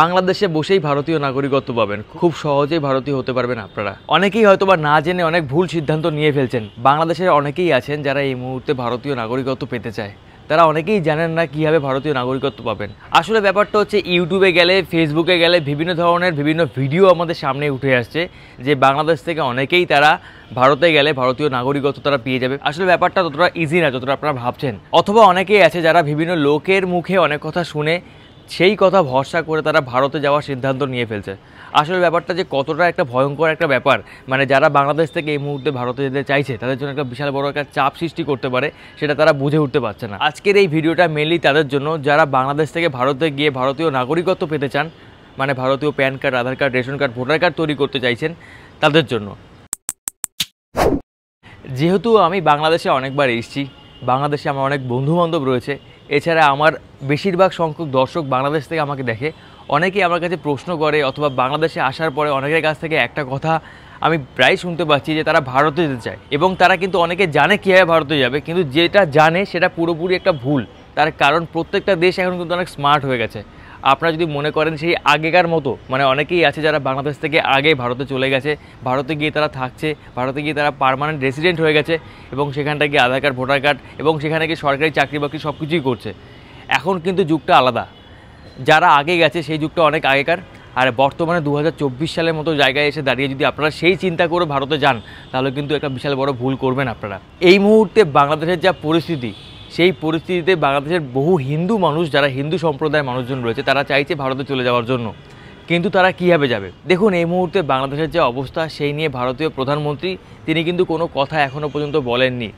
বাংলাদেশে বসেই ভারতীয় নাগরিকত্ব পাবেন খুব সহজেই ভারতীয় হতে পারবেন আপনারা অনেকেই হয়তো বা না জেনে অনেক ভুল সিদ্ধান্ত নিয়ে ফেলছেন বাংলাদেশের অনেকেই আছেন যারা এই মুহূর্তে ভারতীয় নাগরিকত্ব পেতে চায় তারা অনেকেই জানেন না কীভাবে ভারতীয় নাগরিকত্ব পাবেন আসলে ব্যাপারটা হচ্ছে ইউটিউবে গেলে ফেসবুকে গেলে বিভিন্ন ধরনের বিভিন্ন ভিডিও আমাদের সামনে উঠে আসছে যে বাংলাদেশ থেকে অনেকেই তারা ভারতে গেলে ভারতীয় নাগরিকত্ব তারা পেয়ে যাবে আসলে ব্যাপারটা ততটা ইজি না যতটা আপনারা ভাবছেন অথবা অনেকেই আছে যারা বিভিন্ন লোকের মুখে অনেক কথা শুনে সেই কথা ভরসা করে তারা ভারতে যাওয়ার সিদ্ধান্ত নিয়ে ফেলছে আসলে ব্যাপারটা যে কতটা একটা ভয়ঙ্কর একটা ব্যাপার মানে যারা বাংলাদেশ থেকে এই মুহূর্তে ভারতে যেতে চাইছে তাদের জন্য একটা বিশাল বড় একটা চাপ সৃষ্টি করতে পারে সেটা তারা বুঝে উঠতে পারছে না আজকের এই ভিডিওটা মেনলি তাদের জন্য যারা বাংলাদেশ থেকে ভারতে গিয়ে ভারতীয় নাগরিকত্ব পেতে চান মানে ভারতীয় pan card Aadhaar card ration card voter card তৈরি করতে চাইছেন তাদের জন্য যেহেতু আমি বাংলাদেশে অনেকবার এসেছি বাংলাদেশে আমার অনেক বন্ধুবান্ধব রয়েছে এছাড়া আমার বেশিরভাগ সংখ্যক দর্শক বাংলাদেশ থেকে আমাকে দেখে অনেকেই আমার কাছে প্রশ্ন করে অথবা বাংলাদেশে আসার পরে অনেকের কাছ থেকে একটা কথা আমি প্রায় শুনতে পাচ্ছি যে তারা ভারতে যেতে চায় এবং তারা কিন্তু অনেকে জানে কীভাবে ভারতে যাবে কিন্তু যেটা জানে সেটা পুরোপুরি একটা ভুল তার কারণ প্রত্যেকটা দেশ এখন কিন্তু অনেক স্মার্ট হয়ে গেছে আপনারা যদি মনে করেন সেই আগেকার মতো মানে অনেকেই আছে যারা বাংলাদেশ থেকে আগে ভারতে চলে গেছে ভারতে গিয়ে তারা থাকছে ভারতে গিয়ে তারা পারমানেন্ট রেসিডেন্ট হয়ে গেছে এবং সেখানটা গিয়ে আধার কার্ড ভোটার কার্ড এবং সেখানে গিয়ে সরকারি চাকরি বাকরি সব কিছুই করছে এখন কিন্তু যুগটা আলাদা যারা আগে গেছে সেই যুগটা অনেক আগেকার আর বর্তমানে দু সালের মতো জায়গায় এসে দাঁড়িয়ে যদি আপনারা সেই চিন্তা করে ভারতে যান তাহলে কিন্তু একটা বিশাল বড় ভুল করবেন আপনারা এই মুহূর্তে বাংলাদেশের যা পরিস্থিতি সেই পরিস্থিতিতে বাংলাদেশের বহু হিন্দু মানুষ যারা হিন্দু সম্প্রদায়ের মানুষজন রয়েছে তারা চাইছে ভারতে চলে যাওয়ার জন্য কিন্তু তারা কীভাবে যাবে দেখুন এই মুহূর্তে বাংলাদেশের যে অবস্থা সেই নিয়ে ভারতীয় প্রধানমন্ত্রী তিনি কিন্তু কোনো কথা এখনও পর্যন্ত বলেননি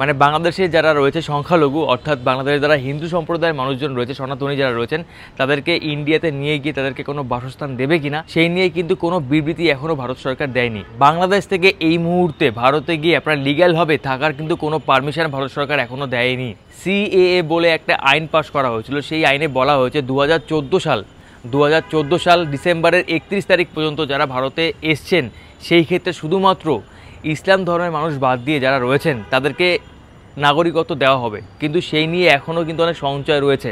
মানে বাংলাদেশে যারা রয়েছে সংখ্যালঘু অর্থাৎ বাংলাদেশে যারা হিন্দু সম্প্রদায়ের মানুষজন রয়েছে সনাতনী যারা রয়েছেন তাদেরকে ইন্ডিয়াতে নিয়ে গিয়ে তাদেরকে কোনো বাসস্থান দেবে কিনা সেই নিয়ে কিন্তু কোনো বিবৃতি এখনও ভারত সরকার দেয়নি বাংলাদেশ থেকে এই মুহূর্তে ভারতে গিয়ে আপনার লিগ্যাল হবে থাকার কিন্তু কোনো পারমিশন ভারত সরকার এখনও দেয়নি সিএএ বলে একটা আইন পাশ করা হয়েছিল সেই আইনে বলা হয়েছে দু সাল দু সাল ডিসেম্বরের একত্রিশ তারিখ পর্যন্ত যারা ভারতে এসছেন সেই ক্ষেত্রে শুধুমাত্র ইসলাম ধর্মের মানুষ বাদ দিয়ে যারা রয়েছেন তাদেরকে নাগরিকত্ব দেওয়া হবে কিন্তু সেই নিয়ে এখনও কিন্তু অনেক সঞ্চয় রয়েছে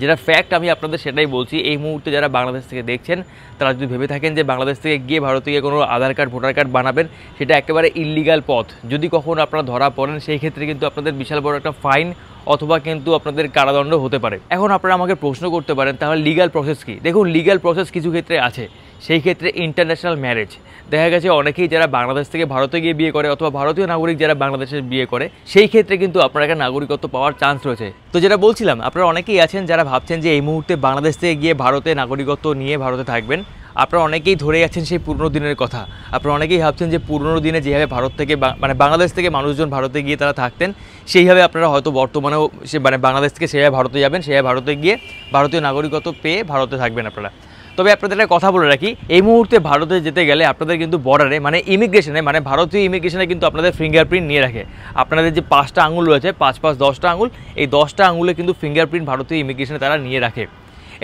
যেটা ফ্যাক্ট আমি আপনাদের সেটাই বলছি এই মুহূর্তে যারা বাংলাদেশ থেকে দেখছেন তারা যদি ভেবে থাকেন যে বাংলাদেশ থেকে গিয়ে ভারতীয় কোনো আধার কার্ড ভোটার কার্ড বানাবেন সেটা একেবারে ইলিগাল পথ যদি কখনও আপনারা ধরা পড়েন সেই ক্ষেত্রে কিন্তু আপনাদের বিশাল বড় একটা ফাইন অথবা কিন্তু আপনাদের কারাদণ্ড হতে পারে এখন আপনারা আমাকে প্রশ্ন করতে পারেন তাহলে লিগাল প্রসেস কি দেখুন লিগাল প্রসেস কিছু ক্ষেত্রে আছে সেই ক্ষেত্রে ইন্টারন্যাশনাল ম্যারেজ দেখা গেছে অনেকেই যারা বাংলাদেশ থেকে ভারতে গিয়ে বিয়ে করে অথবা ভারতীয় নাগরিক যারা বাংলাদেশে বিয়ে করে সেই ক্ষেত্রে কিন্তু আপনার একটা নাগরিকত্ব পাওয়ার চান্স রয়েছে তো যেটা বলছিলাম আপনারা অনেকেই আছেন যারা ভাবছেন যে এই মুহূর্তে বাংলাদেশ থেকে গিয়ে ভারতে নাগরিকত্ব নিয়ে ভারতে থাকবেন আপনারা অনেকেই ধরে আছেন সেই পুরনো দিনের কথা আপনারা অনেকেই ভাবছেন যে পুরনো দিনে যেভাবে ভারত থেকে মানে বাংলাদেশ থেকে মানুষজন ভারতে গিয়ে তারা থাকতেন সেইভাবে আপনারা হয়তো বর্তমানেও সে মানে বাংলাদেশ থেকে সেভাবে ভারতে যাবেন সেভাবে ভারতে গিয়ে ভারতীয় নাগরিকত্ব পেয়ে ভারতে থাকবেন আপনারা তবে আপনাদের একটা কথা বলে রাখি এই মুহূর্তে ভারতে যেতে গেলে আপনাদের কিন্তু বর্ডারে মানে ইমিগ্রেশনে মানে ভারতীয় ইমিগ্রেশনে কিন্তু আপনাদের ফিঙ্গারপ্রিন্ট নিয়ে রাখে আপনাদের যে পাঁচটা আঙুল রয়েছে পাঁচ পাঁচ দশটা আঙুল এই দশটা আঙুলে কিন্তু ফিঙ্গারপ্রিন্ট ভারতীয় ইমিগ্রেশনে তারা নিয়ে রাখে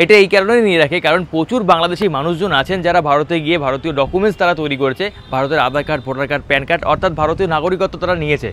এটা এই কারণে নিয়ে রাখে কারণ প্রচুর বাংলাদেশি মানুষজন আছেন যারা ভারতে গিয়ে ভারতীয় ডকুমেন্টস তারা তৈরি করেছে ভারতের Aadhaar card voter card pan card অর্থাৎ ভারতীয় নাগরিকত্ব তারা নিয়েছে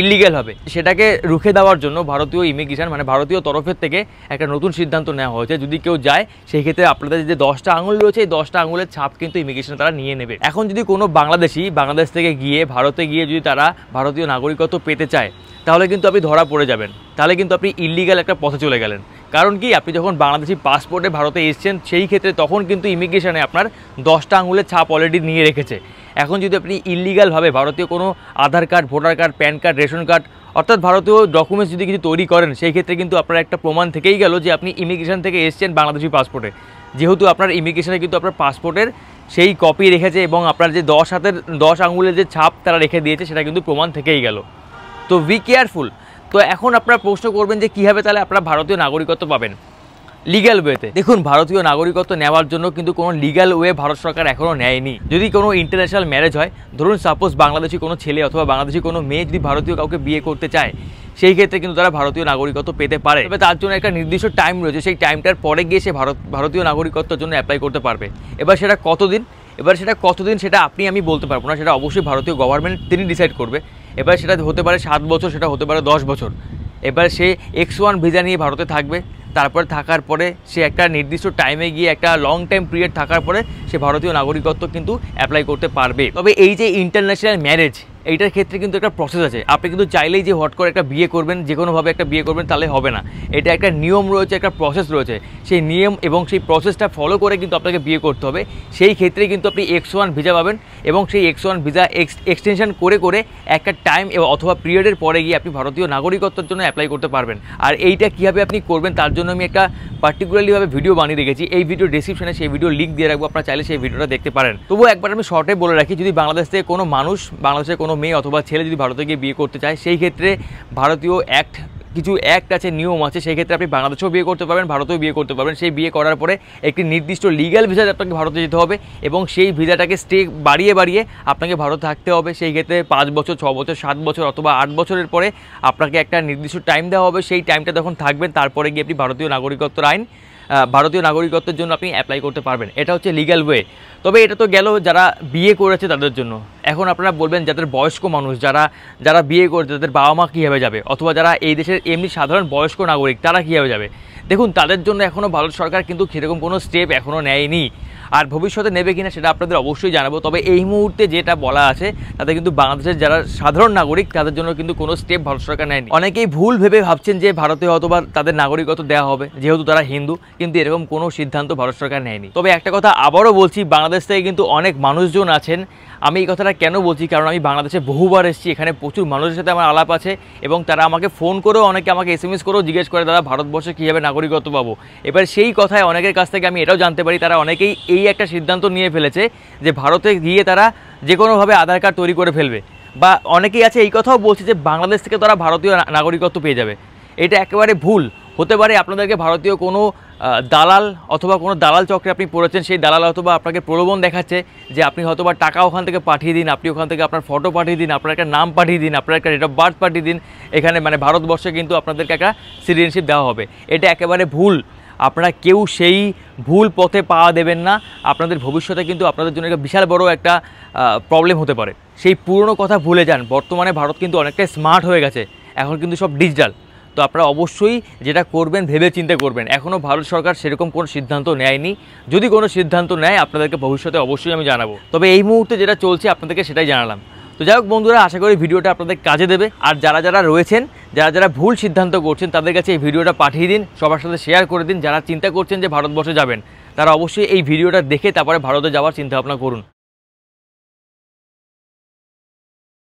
ইলিগ্যাল হবে সেটাকে রুখে দেওয়ার জন্য ভারতীয় ইমিগ্রেশন মানে ভারতীয় তরফের থেকে একটা নতুন সিদ্ধান্ত নেওয়া হয়েছে যদি কেউ যায় সেই ক্ষেত্রে আপনাদের যে দশটা আঙুল রয়েছে এই দশটা আঙুলের ছাপ কিন্তু ইমিগ্রেশন তারা নিয়ে নেবে এখন যদি কোনো বাংলাদেশি বাংলাদেশ থেকে গিয়ে ভারতে গিয়ে যদি তারা ভারতীয় নাগরিকত্ব পেতে চায় তাহলে কিন্তু আপনি ধরা পড়ে যাবেন তাহলে কিন্তু আপনি ইলিগাল একটা পথে চলে গেলেন কারণ কি আপনি যখন বাংলাদেশি পাসপোর্টে ভারতে এসছেন সেই ক্ষেত্রে তখন কিন্তু ইমিগ্রেশনে আপনার দশটা আঙুলের ছাপ অলরেডি নিয়ে রেখেছে এখন যদি আপনি ইলিগালভাবে ভারতীয় কোনো Aadhaar card voter card pan card ration card অর্থাৎ ভারতীয় ডকুমেন্টস যদি কিছু তৈরি করেন সেই ক্ষেত্রে কিন্তু আপনার একটা প্রমাণ থেকেই গেল যে আপনি ইমিগ্রেশন থেকে এসছেন বাংলাদেশি পাসপোর্টে যেহেতু আপনার ইমিগ্রেশনে কিন্তু আপনার পাসপোর্টের সেই কপি রেখেছে এবং আপনার যে দশ হাতের দশ আঙুলের যে ছাপ তারা রেখে দিয়েছে সেটা কিন্তু প্রমাণ থেকেই গেল তো বি কেয়ারফুল তো এখন আপনারা প্রশ্ন করবেন যে কীভাবে তাহলে আপনারা ভারতীয় নাগরিকত্ব পাবেন লিগ্যাল ওয়েতে দেখুন ভারতীয় নাগরিকত্ব নেওয়ার জন্য কিন্তু কোনো লিগ্যাল ওয়ে ভারত সরকার এখনও নেয়নি যদি কোনো ইন্টারন্যাশনাল ম্যারেজ হয় ধরুন সাপোজ বাংলাদেশি কোনো ছেলে অথবা বাংলাদেশি কোনো মেয়ে যদি ভারতীয় কাউকে বিয়ে করতে চায় সেই ক্ষেত্রে কিন্তু তারা ভারতীয় নাগরিকত্ব পেতে পারে তবে তার জন্য একটা নির্দিষ্ট টাইম রয়েছে সেই টাইমটার পরে গিয়ে সে ভারত ভারতীয় নাগরিকত্বের জন্য অ্যাপ্লাই করতে পারবে এবার সেটা কতদিন এবার সেটা কতদিন সেটা আপনি আমি বলতে পারবো না সেটা অবশ্যই ভারতীয় গভর্নমেন্ট তিনি ডিসাইড করবে এবার সেটা হতে পারে সাত বছর সেটা হতে পারে দশ বছর এবার সে এক্স ওয়ান ভিজা নিয়ে ভারতে থাকবে তারপর থাকার পরে সে একটা নির্দিষ্ট টাইমে গিয়ে একটা লং টাইম পিরিয়ড থাকার পরে সে ভারতীয় নাগরিকত্ব কিন্তু অ্যাপ্লাই করতে পারবে তবে এই যে ইন্টারন্যাশনাল ম্যারেজ এইটার ক্ষেত্রে কিন্তু একটা প্রসেস আছে আপনি কিন্তু চাইলেই যে হট করে একটা বিয়ে করবেন যে কোনোভাবে একটা বিয়ে করবেন তাহলে হবে না এটা একটা নিয়ম রয়েছে একটা প্রসেস রয়েছে সেই নিয়ম এবং সেই প্রসেসটা ফলো করে কিন্তু আপনাকে বিয়ে করতে হবে সেই ক্ষেত্রে কিন্তু আপনি এক্স ওয়ান ভিসা পাবেন এবং সেই এক্স ওয়ান ভিসা এক্সটেনশন করে করে একটা টাইম অথবা পিরিয়ডের পরে গিয়ে আপনি ভারতীয় নাগরিকত্বের জন্য অ্যাপ্লাই করতে পারবেন আর এইটা কীভাবে আপনি করবেন তার জন্য আমি একটা পার্টিকুলারলিভাবে ভিডিও বানিয়ে রেখেছি এই ভিডিও ডিসক্রিপশনে সেই ভিডিও লিঙ্ক দিয়ে রাখবো আপনারা চাইলে সেই ভিডিওটা দেখতে পারেন তবুও একবার আমি শর্টে বলে রাখি যদি বাংলাদেশ থেকে কোনো মানুষ বাংলাদেশের কোনো মেয়ে অথবা ছেলে যদি ভারতে গিয়ে বিয়ে করতে চায় সেই ক্ষেত্রে ভারতীয় অ্যাক্ট কিছু অ্যাক্ট আছে নিয়ম আছে সেই ক্ষেত্রে আপনি বাংলাদেশেও বিয়ে করতে পারবেন ভারতেও বিয়ে করতে পারবেন সেই বিয়ে করার পরে একটি নির্দিষ্ট লিগ্যাল ভিসা আপনাকে ভারতে যেতে হবে এবং সেই ভিসাটাকে স্টে বাড়িয়ে বাড়িয়ে আপনাকে ভারত থাকতে হবে সেই ক্ষেত্রে পাঁচ বছর ছ বছর সাত বছর অথবা আট বছরের পরে আপনাকে একটা নির্দিষ্ট টাইম দেওয়া হবে সেই টাইমটা যখন থাকবেন তারপরে গিয়ে আপনি ভারতীয় নাগরিকত্ব আইন ভারতীয় নাগরিকত্বের জন্য আপনি অ্যাপ্লাই করতে পারবেন এটা হচ্ছে লিগ্যাল ওয়ে তবে এটা তো গেল যারা বিয়ে করেছে তাদের জন্য এখন আপনারা বলবেন যাদের বয়স্ক মানুষ যারা যারা বিয়ে করেছে তাদের বাবা মা কীভাবে যাবে অথবা যারা এই দেশের এমনি সাধারণ বয়স্ক নাগরিক তারা কীভাবে যাবে দেখুন তাদের জন্য এখনও ভারত সরকার কিন্তু সেরকম কোনো স্টেপ এখনও নেয়নি আর ভবিষ্যতে নেবে কিনা সেটা আপনাদের অবশ্যই জানাবো তবে এই মুহূর্তে যেটা বলা আছে তাতে কিন্তু বাংলাদেশের যারা সাধারণ নাগরিক তাদের জন্য কিন্তু কোনো স্টেপ ভারত সরকার নেয়নি অনেকেই ভুল ভেবে ভাবছেন যে ভারতে হয়তো বা তাদের নাগরিকত্ব দেওয়া হবে যেহেতু তারা হিন্দু কিন্তু এরকম কোনো সিদ্ধান্ত ভারত সরকার নেয়নি তবে একটা কথা আবারও বলছি বাংলাদেশ থেকে কিন্তু অনেক মানুষজন আছেন আমি এই কথাটা কেন বলছি কারণ আমি বাংলাদেশে বহুবার এসেছি এখানে প্রচুর মানুষের সাথে আমার আলাপ আছে এবং তারা আমাকে ফোন করেও অনেকে আমাকে এস এম এস করেও জিজ্ঞেস করে দাদা ভারতবর্ষে কীভাবে নাগরিকত্ব পাবো এবার সেই কথায় অনেকের কাছ থেকে আমি এটাও জানতে পারি তারা অনেকেই এই এই একটা সিদ্ধান্ত নিয়ে ফেলেছে যে ভারতে গিয়ে তারা যে কোনোভাবে আধার কার্ড তৈরি করে ফেলবে বা অনেকেই আছে এই কথাও বলছে যে বাংলাদেশ থেকে তারা ভারতীয় নাগরিকত্ব পেয়ে যাবে এটা একেবারে ভুল হতে পারে আপনাদেরকে ভারতীয় কোনো দালাল অথবা কোনো দালাল চক্রে আপনি পড়েছেন সেই দালাল অথবা আপনাকে প্রলোভন দেখাচ্ছে যে আপনি হয়তো বা টাকা ওখান থেকে পাঠিয়ে দিন আপনি ওখান থেকে আপনার ফটো পাঠিয়ে দিন আপনার একটা নাম পাঠিয়ে দিন আপনার একটা ডেট অফ বার্থ পাঠিয়ে দিন এখানে মানে ভারতবর্ষে কিন্তু আপনাদেরকে একটা সিটিজেনশিপ দেওয়া হবে এটা একেবারে ভুল আপনারা কেউ সেই ভুল পথে পা দেবেন না আপনাদের ভবিষ্যতে কিন্তু আপনাদের জন্য একটা বিশাল বড় একটা প্রবলেম হতে পারে সেই পুরনো কথা ভুলে যান বর্তমানে ভারত কিন্তু অনেকটাই স্মার্ট হয়ে গেছে এখন কিন্তু সব ডিজিটাল তো আপনারা অবশ্যই যেটা করবেন ভেবে চিন্তা করবেন এখনও ভারত সরকার সেরকম কোনো সিদ্ধান্ত নেয়নি যদি কোনো সিদ্ধান্ত নেয় আপনাদেরকে ভবিষ্যতে অবশ্যই আমি জানাবো তবে এই মুহূর্তে যেটা চলছে আপনাদেরকে সেটাই জানালাম তো যাই হোক বন্ধুরা আশা করি ভিডিওটা আপনাদের কাজে দেবে আর যারা যারা রয়েছেন যারা যারা ভুল সিদ্ধান্ত করছেন তাদের কাছে এই ভিডিওটা পাঠিয়ে দিন সবার সাথে শেয়ার করে দিন যারা চিন্তা করছেন যে ভারতবর্ষে যাবেন তারা অবশ্যই এই ভিডিওটা দেখে তারপরে ভারতে যাওয়ার চিন্তাভাবনা করুন